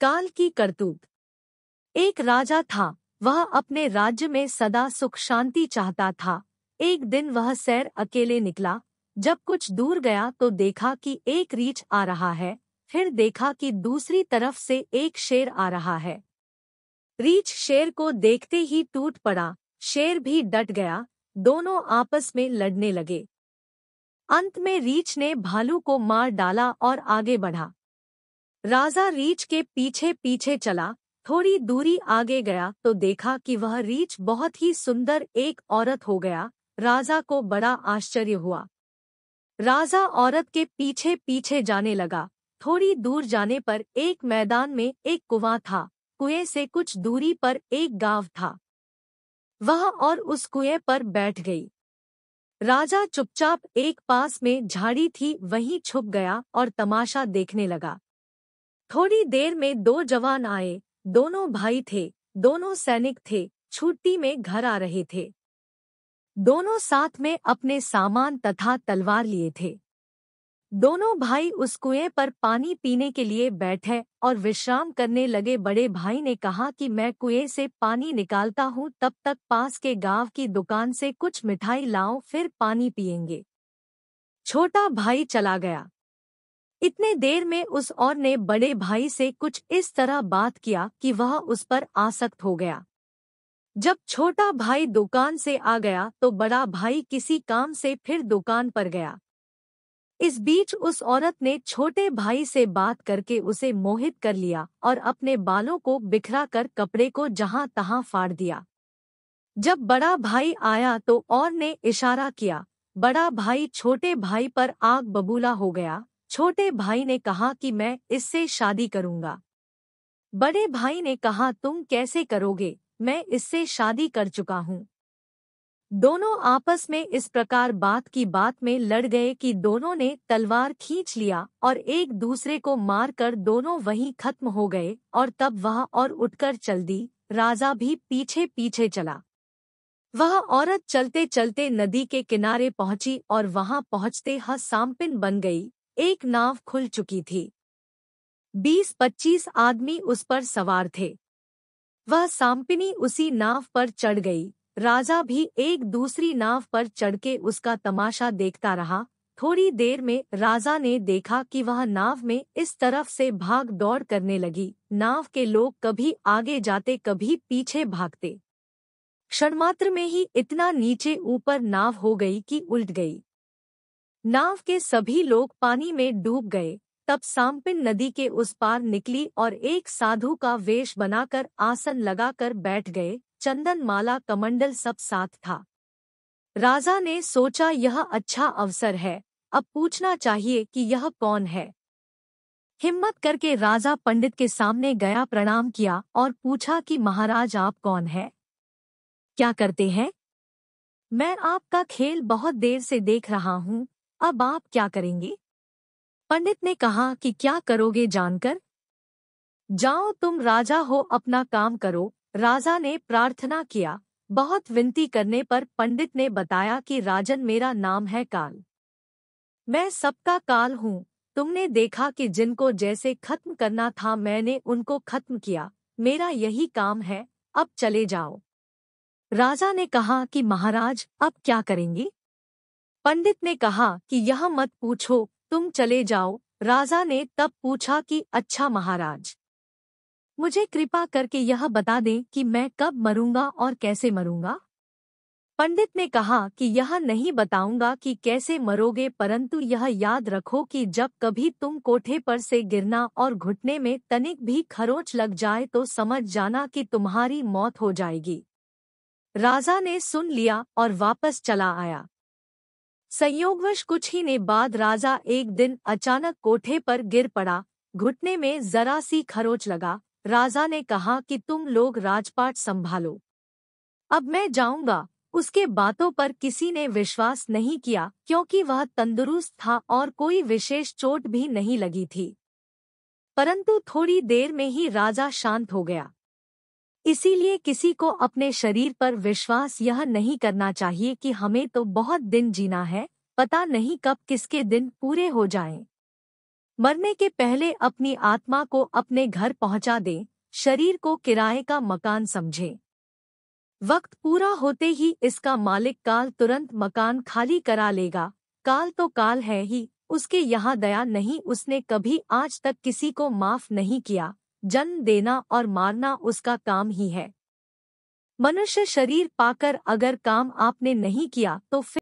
काल की करतूत एक राजा था वह अपने राज्य में सदा सुख शांति चाहता था एक दिन वह सैर अकेले निकला जब कुछ दूर गया तो देखा कि एक रीछ आ रहा है फिर देखा कि दूसरी तरफ से एक शेर आ रहा है रीछ शेर को देखते ही टूट पड़ा शेर भी डट गया दोनों आपस में लड़ने लगे अंत में रीछ ने भालू को मार डाला और आगे बढ़ा राजा रीछ के पीछे पीछे चला थोड़ी दूरी आगे गया तो देखा कि वह रीछ बहुत ही सुंदर एक औरत हो गया राजा को बड़ा आश्चर्य हुआ राजा औरत के पीछे पीछे जाने लगा थोड़ी दूर जाने पर एक मैदान में एक कुआं था कुएं से कुछ दूरी पर एक गांव था वह और उस कुएं पर बैठ गई राजा चुपचाप एक पास में झाड़ी थी वहीं छुप गया और तमाशा देखने लगा थोड़ी देर में दो जवान आए दोनों भाई थे दोनों सैनिक थे छुट्टी में घर आ रहे थे दोनों साथ में अपने सामान तथा तलवार लिए थे दोनों भाई उस कुएं पर पानी पीने के लिए बैठे और विश्राम करने लगे बड़े भाई ने कहा कि मैं कुएं से पानी निकालता हूँ तब तक पास के गांव की दुकान से कुछ मिठाई लाओ फिर पानी पिएंगे छोटा भाई चला गया इतने देर में उस और ने बड़े भाई से कुछ इस तरह बात किया कि वह उस पर आसक्त हो गया जब छोटा भाई दुकान से आ गया तो बड़ा भाई किसी काम से फिर दुकान पर गया इस बीच उस औरत ने छोटे भाई से बात करके उसे मोहित कर लिया और अपने बालों को बिखरा कर कपड़े को जहां तहां फाड़ दिया जब बड़ा भाई आया तो और ने इशारा किया बड़ा भाई छोटे भाई पर आग बबूला हो गया छोटे भाई ने कहा कि मैं इससे शादी करूंगा बड़े भाई ने कहा तुम कैसे करोगे मैं इससे शादी कर चुका हूँ दोनों आपस में इस प्रकार बात की बात में लड़ गए कि दोनों ने तलवार खींच लिया और एक दूसरे को मारकर दोनों वहीं खत्म हो गए और तब वह और उठकर चल दी राजा भी पीछे पीछे चला वह औरत चलते चलते नदी के किनारे पहुंची और वहां पहुंचते ह सांपिन बन गई एक नाव खुल चुकी थी बीस पच्चीस आदमी उस पर सवार थे वह सांपिनी उसी नाव पर चढ़ गई राजा भी एक दूसरी नाव पर चढ़ के उसका तमाशा देखता रहा थोड़ी देर में राजा ने देखा कि वह नाव में इस तरफ से भाग दौड़ करने लगी नाव के लोग कभी आगे जाते कभी पीछे भागते क्षणमात्र में ही इतना नीचे ऊपर नाव हो गई कि उल्ट गई नाव के सभी लोग पानी में डूब गए तब सांपिन नदी के उस पार निकली और एक साधु का वेश बनाकर आसन लगाकर बैठ गए चंदन माला कमंडल सब साथ था राजा ने सोचा यह अच्छा अवसर है अब पूछना चाहिए कि यह कौन है हिम्मत करके राजा पंडित के सामने गया प्रणाम किया और पूछा कि महाराज आप कौन है क्या करते हैं मैं आपका खेल बहुत देर से देख रहा हूँ अब आप क्या करेंगे पंडित ने कहा कि क्या करोगे जानकर जाओ तुम राजा हो अपना काम करो राजा ने प्रार्थना किया बहुत विनती करने पर पंडित ने बताया कि राजन मेरा नाम है काल मैं सबका काल हूँ तुमने देखा कि जिनको जैसे खत्म करना था मैंने उनको खत्म किया मेरा यही काम है अब चले जाओ राजा ने कहा कि महाराज अब क्या करेंगे पंडित ने कहा कि यह मत पूछो तुम चले जाओ राजा ने तब पूछा कि अच्छा महाराज मुझे कृपा करके यह बता दें कि मैं कब मरूंगा और कैसे मरूंगा पंडित ने कहा कि यह नहीं बताऊंगा कि कैसे मरोगे परंतु यह याद रखो कि जब कभी तुम कोठे पर से गिरना और घुटने में तनिक भी खरोच लग जाए तो समझ जाना कि तुम्हारी मौत हो जाएगी राजा ने सुन लिया और वापस चला आया संयोगवश कुछ ही ने बाद राजा एक दिन अचानक कोठे पर गिर पड़ा घुटने में जरा सी खरोच लगा राजा ने कहा कि तुम लोग राजपाट संभालो अब मैं जाऊंगा उसके बातों पर किसी ने विश्वास नहीं किया क्योंकि वह तंदुरुस्त था और कोई विशेष चोट भी नहीं लगी थी परंतु थोड़ी देर में ही राजा शांत हो गया इसीलिए किसी को अपने शरीर पर विश्वास यह नहीं करना चाहिए कि हमें तो बहुत दिन जीना है पता नहीं कब किसके दिन पूरे हो जाएं। मरने के पहले अपनी आत्मा को अपने घर पहुंचा दें, शरीर को किराए का मकान समझें। वक्त पूरा होते ही इसका मालिक काल तुरंत मकान खाली करा लेगा काल तो काल है ही उसके यहाँ दया नहीं उसने कभी आज तक किसी को माफ नहीं किया जन्म देना और मारना उसका काम ही है मनुष्य शरीर पाकर अगर काम आपने नहीं किया तो फिर